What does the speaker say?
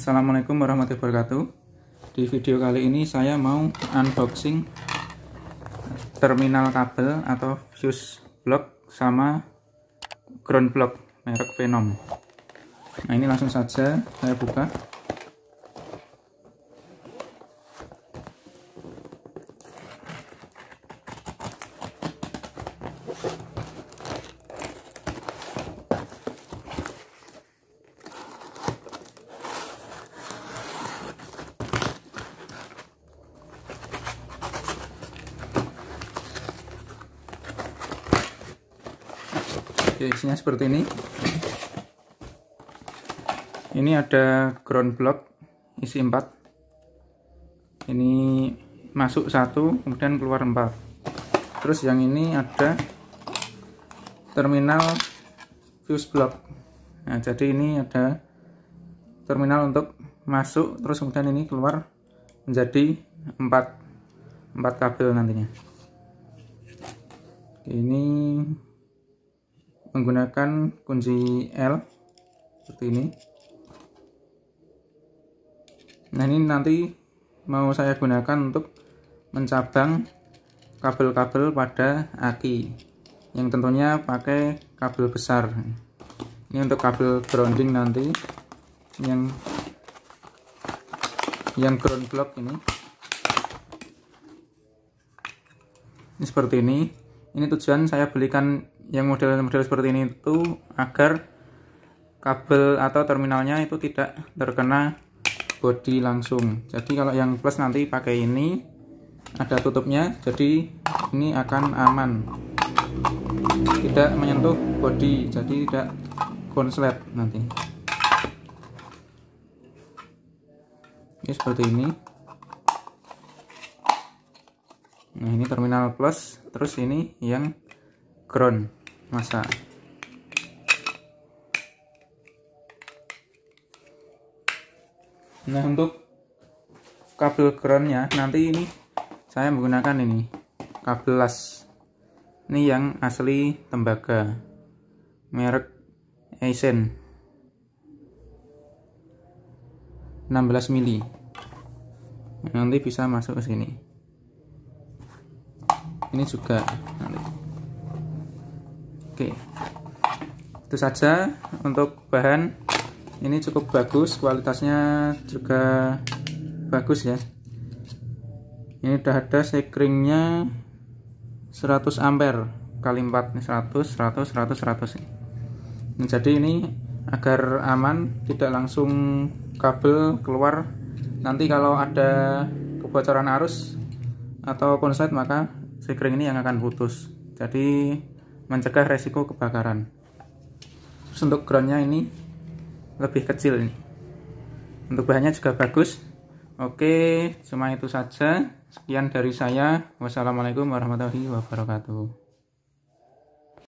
Assalamualaikum warahmatullahi wabarakatuh Di video kali ini saya mau unboxing terminal kabel atau fuse block sama ground block merek Venom Nah ini langsung saja saya buka isinya seperti ini ini ada ground block isi 4 ini masuk satu kemudian keluar 4 terus yang ini ada terminal fuse block nah jadi ini ada terminal untuk masuk terus kemudian ini keluar menjadi 4 4 kabel nantinya ini menggunakan kunci L seperti ini nah ini nanti mau saya gunakan untuk mencabang kabel-kabel pada aki yang tentunya pakai kabel besar ini untuk kabel grounding nanti yang yang ground block ini ini seperti ini ini tujuan saya belikan yang model-model seperti ini itu agar kabel atau terminalnya itu tidak terkena bodi langsung jadi kalau yang plus nanti pakai ini ada tutupnya jadi ini akan aman tidak menyentuh bodi, jadi tidak konslet nanti Ini seperti ini nah ini terminal plus terus ini yang ground masa nah untuk kabel groundnya nanti ini saya menggunakan ini kabel las ini yang asli tembaga merek Eisen 16 mili nah, nanti bisa masuk ke sini ini juga nanti. oke itu saja untuk bahan ini cukup bagus kualitasnya juga bagus ya ini udah ada sekringnya 100 ampere kali 4 100 100 100 100 nah, jadi ini agar aman tidak langsung kabel keluar nanti kalau ada kebocoran arus atau konslet maka sekring ini yang akan putus jadi mencegah resiko kebakaran terus untuk groundnya ini lebih kecil ini untuk bahannya juga bagus oke cuma itu saja sekian dari saya wassalamualaikum warahmatullahi wabarakatuh